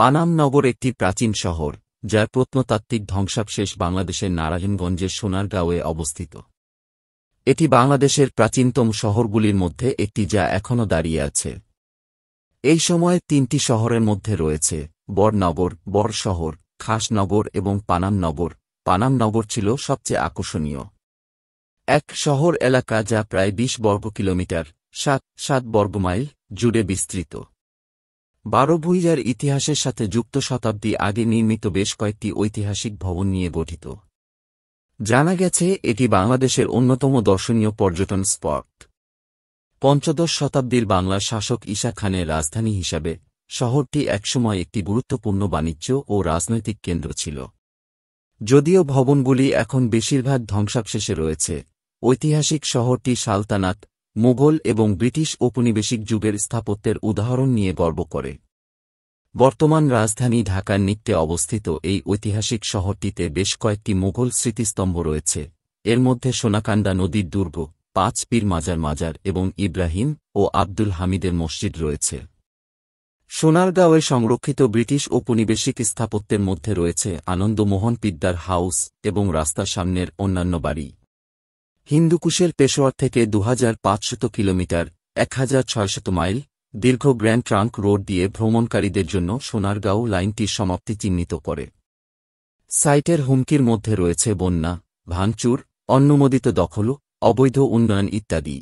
পানাম নগর একটি প্রাচীন শহর যার প্রত্নতাত্ত্বিক ধ্বংসাবশেষ বাংলাদেশের নারায়ণগঞ্জের সোনারগাঁওয়ে অবস্থিত এটি বাংলাদেশের প্রাচীনতম শহরগুলির মধ্যে একটি যা এখনও দাঁড়িয়ে আছে এই সময়ে তিনটি শহরের মধ্যে রয়েছে বরনগর বর শহর খাসনগর এবং পানামনগর পানামনগর ছিল সবচেয়ে আকর্ষণীয় এক শহর এলাকা যা প্রায় ২০ বর্গ কিলোমিটার সাত সাত বর্গমাইল জুড়ে বিস্তৃত বারোভূইয়ার ইতিহাসের সাথে যুক্ত শতাব্দী আগে নির্মিত বেশ কয়েকটি ঐতিহাসিক ভবন নিয়ে গঠিত জানা গেছে এটি বাংলাদেশের অন্যতম দর্শনীয় পর্যটন স্পট পঞ্চদশ শতাব্দীর বাংলার শাসক ঈশা খানের রাজধানী হিসাবে শহরটি একসময় একটি গুরুত্বপূর্ণ বাণিজ্য ও রাজনৈতিক কেন্দ্র ছিল যদিও ভবনগুলি এখন বেশিরভাগ ধ্বংসাবশেষে রয়েছে ঐতিহাসিক শহরটি সালতানাত মুঘল এবং ব্রিটিশ ঔপনিবেশিক যুগের স্থাপত্যের উদাহরণ নিয়ে গর্ব করে বর্তমান রাজধানী ঢাকার নিত্যে অবস্থিত এই ঐতিহাসিক শহরটিতে বেশ কয়েকটি মুঘল স্মৃতিস্তম্ভ রয়েছে এর মধ্যে সোনাকান্দা নদীর দুর্গ পাঁচ পীর মাজার মাজার এবং ইব্রাহিম ও আব্দুল হামিদের মসজিদ রয়েছে সোনারগাঁওয়ে সংরক্ষিত ব্রিটিশ ঔপনিবেশিক স্থাপত্যের মধ্যে রয়েছে আনন্দমোহন পিদ্দার হাউস এবং রাস্তার সামনের অন্যান্য বাড়ি হিন্দুকুশের পেশোয়ার থেকে দু কিলোমিটার এক মাইল দীর্ঘ গ্র্যান্ড ট্রাঙ্ক রোড দিয়ে ভ্রমণকারীদের জন্য সোনারগাঁও লাইনটি সমাপ্তি চিহ্নিত করে সাইটের হুমকির মধ্যে রয়েছে বন্যা ভাঙচুর অনুমোদিত দখল অবৈধ উন্নয়ন ইত্যাদি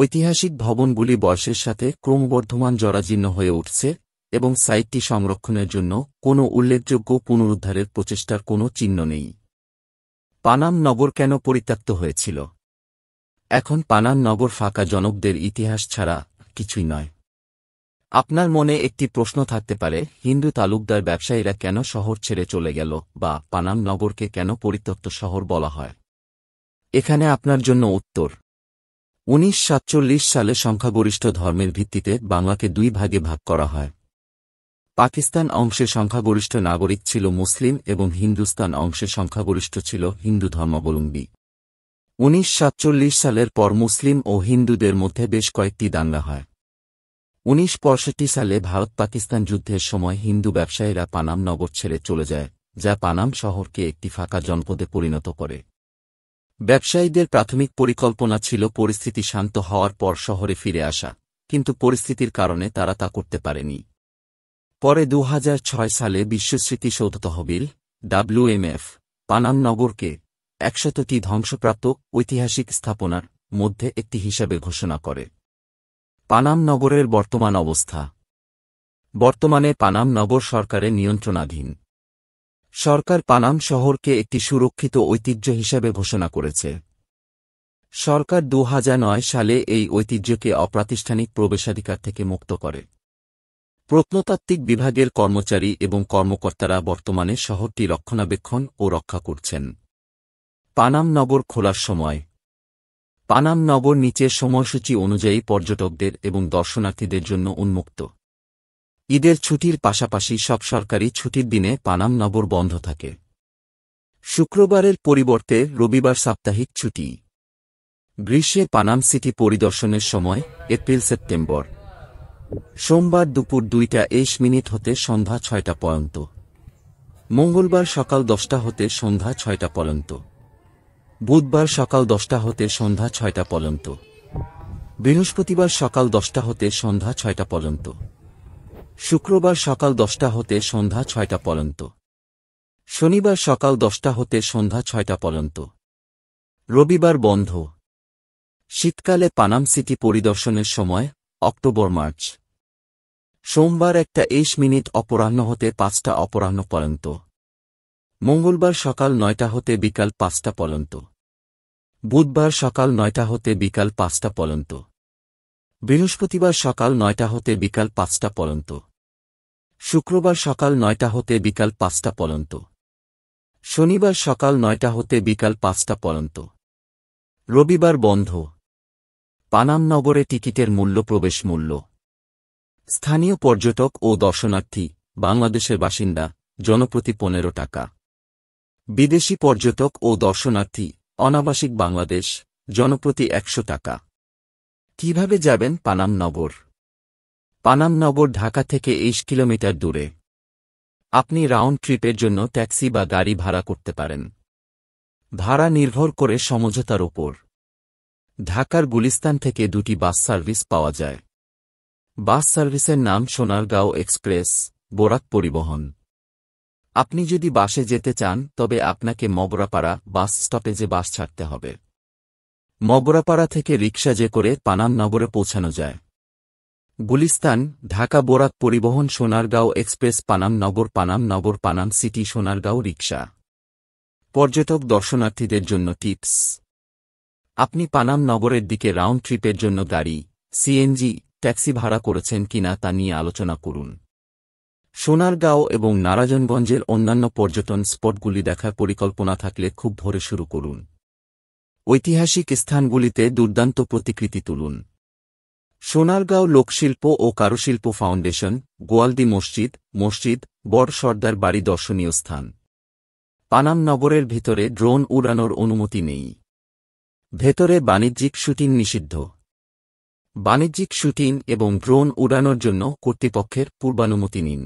ঐতিহাসিক ভবনগুলি বয়সের সাথে ক্রমবর্ধমান জরাজীর্ণ হয়ে উঠছে এবং সাইটটি সংরক্ষণের জন্য কোনো উল্লেখযোগ্য পুনরুদ্ধারের প্রচেষ্টার কোনো চিহ্ন নেই পানাম নগর কেন পরিত্যক্ত হয়েছিল এখন পানাম নগর ফাঁকা জনকদের ইতিহাস ছাড়া কিছুই নয় আপনার মনে একটি প্রশ্ন থাকতে পারে হিন্দু তালুকদার ব্যবসায়ীরা কেন শহর ছেড়ে চলে গেল বা পানাম নগরকে কেন পরিত্যক্ত শহর বলা হয় এখানে আপনার জন্য উত্তর উনিশ সালে সংখ্যাগরিষ্ঠ ধর্মের ভিত্তিতে বাংলাকে দুই ভাগে ভাগ করা হয় পাকিস্তান অংশের সংখ্যাগরিষ্ঠ নাগরিক ছিল মুসলিম এবং হিন্দুস্তান অংশের সংখ্যাগরিষ্ঠ ছিল হিন্দু ধর্মাবলম্বী উনিশ সালের পর মুসলিম ও হিন্দুদের মধ্যে বেশ কয়েকটি দাঙ্গা হয় উনিশ সালে ভারত পাকিস্তান যুদ্ধের সময় হিন্দু ব্যবসায়ীরা পানাম নগর ছেড়ে চলে যায় যা পানাম শহরকে একটি ফাঁকা জনপদে পরিণত করে ব্যবসায়ীদের প্রাথমিক পরিকল্পনা ছিল পরিস্থিতি শান্ত হওয়ার পর শহরে ফিরে আসা কিন্তু পরিস্থিতির কারণে তারা তা করতে পারেনি পরে দু সালে বিশ্ব স্মৃতিসৌধ তহবিল ডাব্লিউএমএফ পানামনগরকে একশতটি ধ্বংসপ্রাপ্ত ঐতিহাসিক স্থাপনার মধ্যে একটি হিসাবে ঘোষণা করে পানাম নগরের বর্তমান অবস্থা বর্তমানে পানাম নগর সরকারের নিয়ন্ত্রণাধীন সরকার পানাম শহরকে একটি সুরক্ষিত ঐতিহ্য হিসাবে ঘোষণা করেছে সরকার দু সালে এই ঐতিহ্যকে অপ্রাতিষ্ঠানিক প্রবেশাধিকার থেকে মুক্ত করে প্রত্নতাত্ত্বিক বিভাগের কর্মচারী এবং কর্মকর্তারা বর্তমানে শহরটি রক্ষণাবেক্ষণ ও রক্ষা করছেন পানাম নগর খোলার সময় পানাম নগর নিচের সময়সূচি অনুযায়ী পর্যটকদের এবং দর্শনার্থীদের জন্য উন্মুক্ত ঈদের ছুটির পাশাপাশি সব সরকারি ছুটির দিনে পানাম নগর বন্ধ থাকে শুক্রবারের পরিবর্তে রবিবার সাপ্তাহিক ছুটি গ্রীষ্মে পানাম সিটি পরিদর্শনের সময় এপ্রিল সেপ্টেম্বর সোমবার দুপুর দুইটা এশ মিনিট হতে সন্ধ্যা ছয়টা পর্যন্ত মঙ্গলবার সকাল দশটা হতে সন্ধ্যা ছয়টা পর্যন্ত বুধবার সকাল দশটা হতে সন্ধ্যা ছয়টা পর্যন্ত বৃহস্পতিবার সকাল দশটা হতে সন্ধ্যা ছয়টা পর্যন্ত শুক্রবার সকাল দশটা হতে সন্ধ্যা ছয়টা পর্যন্ত শনিবার সকাল দশটা হতে সন্ধ্যা ছয়টা পর্যন্ত রবিবার বন্ধ শীতকালে পানাম সিটি পরিদর্শনের সময় অক্টোবর মার্চ সোমবার একটা এস মিনিট অপরাহ্ন হতে পাঁচটা অপরাহ্ন পর্যন্ত মঙ্গলবার সকাল নয়টা হতে বিকাল পাঁচটা পর্যন্ত বুধবার সকাল নয়টা হতে বিকাল পাঁচটা পর্যন্ত বৃহস্পতিবার সকাল নয়টা হতে বিকাল পাঁচটা পর্যন্ত শুক্রবার সকাল নয়টা হতে বিকাল পাঁচটা পর্যন্ত শনিবার সকাল নয়টা হতে বিকাল পাঁচটা পর্যন্ত রবিবার বন্ধ পানাম নগরে টিকিটের মূল্য প্রবেশ মূল্য স্থানীয় পর্যটক ও দর্শনার্থী বাংলাদেশের বাসিন্দা জনপ্রতি পনেরো টাকা বিদেশি পর্যটক ও দর্শনার্থী অনাবাসিক বাংলাদেশ জনপ্রতি একশো টাকা কিভাবে যাবেন পানাম নগর পানাম নগর ঢাকা থেকে এইশ কিলোমিটার দূরে আপনি রাউন্ড ট্রিপের জন্য ট্যাক্সি বা গাড়ি ভাড়া করতে পারেন ভাড়া নির্ভর করে সমঝোতার ওপর ঢাকার গুলিস্তান থেকে দুটি বাস সার্ভিস পাওয়া যায় বাস সার্ভিসের নাম সোনারগাঁও এক্সপ্রেস বোরাক পরিবহন আপনি যদি বাসে যেতে চান তবে আপনাকে মগরাপাড়া বাস স্টপেজে বাস ছাড়তে হবে মগরাপাড়া থেকে রিক্সা যে করে পানাম নগরে পৌঁছানো যায় গুলিস্তান ঢাকা বোরাক পরিবহন Sonargaon express Panam Nagar Panam Nagar Panam city Sonargaon rickshaw পর্যটক দর্শনার্থীদের জন্য টিপস আপনি পানাম নগরের দিকে রাউন্ড ট্রিপের জন্য গাড়ি সিএনজি ট্যাক্সি ভাড়া করেছেন কিনা তা নিয়ে আলোচনা করুন সোনারগাঁও এবং নারায়ণগঞ্জের অন্যান্য পর্যটন স্পটগুলি দেখার পরিকল্পনা থাকলে খুব ভোরে শুরু করুন ঐতিহাসিক স্থানগুলিতে দুর্দান্ত প্রতিকৃতি তুলুন সোনারগাঁও লোকশিল্প ও কারুশিল্প ফাউন্ডেশন গোয়ালদি মসজিদ মসজিদ বড় সর্দার বাড়ি দর্শনীয় স্থান পানাম নগরের ভিতরে ড্রোন উড়ানোর অনুমতি নেই ভেতরে বাণিজ্যিক শুটিং নিষিদ্ধ বাণিজ্যিক শুটিং এবং ড্রোন উড়ানোর জন্য কর্তৃপক্ষের পূর্বানুমতি নিন